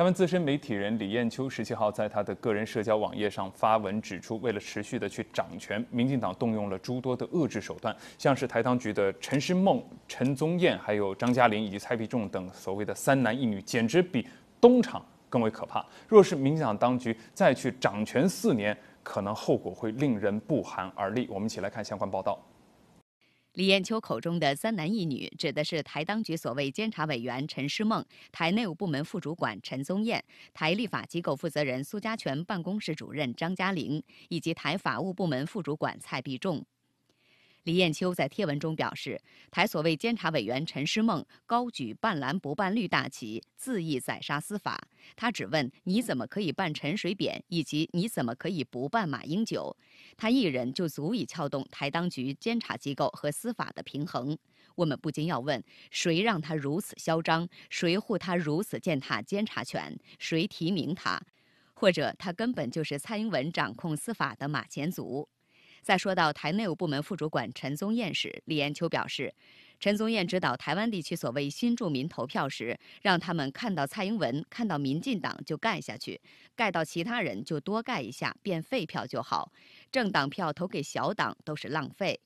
台湾资深媒体人李彦秋十七号在他的个人社交网页上发文指出，为了持续的去掌权，民进党动用了诸多的遏制手段，像是台当局的陈诗梦、陈宗彦、还有张嘉玲以及蔡必仲等所谓的三男一女，简直比东厂更为可怕。若是民进党当局再去掌权四年，可能后果会令人不寒而栗。我们一起来看相关报道。李彦秋口中的“三男一女”指的是台当局所谓监察委员陈诗梦、台内务部门副主管陈宗彦、台立法机构负责人苏家全办公室主任张嘉玲，以及台法务部门副主管蔡必仲。李艳秋在贴文中表示，台所谓监察委员陈诗梦高举“半蓝不半绿”大旗，恣意宰杀司法。他只问你怎么可以办陈水扁，以及你怎么可以不办马英九？他一人就足以撬动台当局监察机构和司法的平衡。我们不禁要问：谁让他如此嚣张？谁护他如此践踏监察权？谁提名他？或者他根本就是蔡英文掌控司法的马前卒？在说到台内务部门副主管陈宗彦时，李彦秋表示，陈宗彦指导台湾地区所谓新住民投票时，让他们看到蔡英文，看到民进党就盖下去，盖到其他人就多盖一下变废票就好，政党票投给小党都是浪费。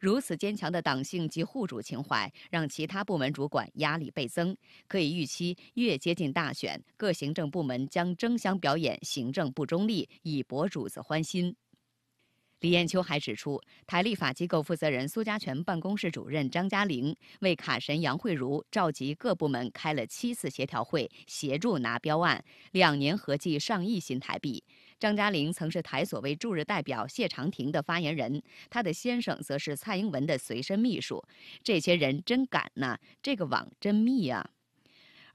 如此坚强的党性及户主情怀，让其他部门主管压力倍增。可以预期，越接近大选，各行政部门将争相表演行政不中立，以博主子欢心。李彦秋还指出，台立法机构负责人苏家全办公室主任张嘉玲为“卡神”杨惠如召集各部门开了七次协调会，协助拿标案，两年合计上亿新台币。张嘉玲曾是台所谓驻日代表谢长廷的发言人，他的先生则是蔡英文的随身秘书。这些人真敢呐，这个网真密啊！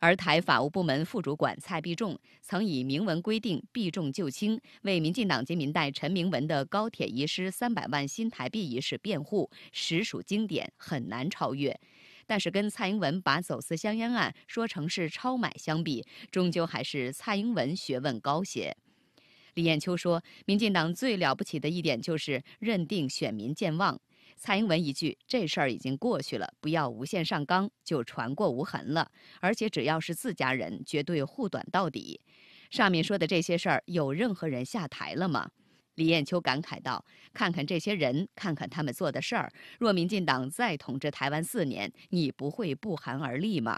而台法务部门副主管蔡必仲曾以明文规定避重就轻，为民进党籍民代陈明文的高铁遗失三百万新台币一事辩护，实属经典，很难超越。但是跟蔡英文把走私香烟案说成是超买相比，终究还是蔡英文学问高些。李艳秋说，民进党最了不起的一点就是认定选民健忘。蔡英文一句：“这事儿已经过去了，不要无限上纲，就传过无痕了。”而且只要是自家人，绝对护短到底。上面说的这些事儿，有任何人下台了吗？李艳秋感慨道：“看看这些人，看看他们做的事儿。若民进党再统治台湾四年，你不会不寒而栗吗？”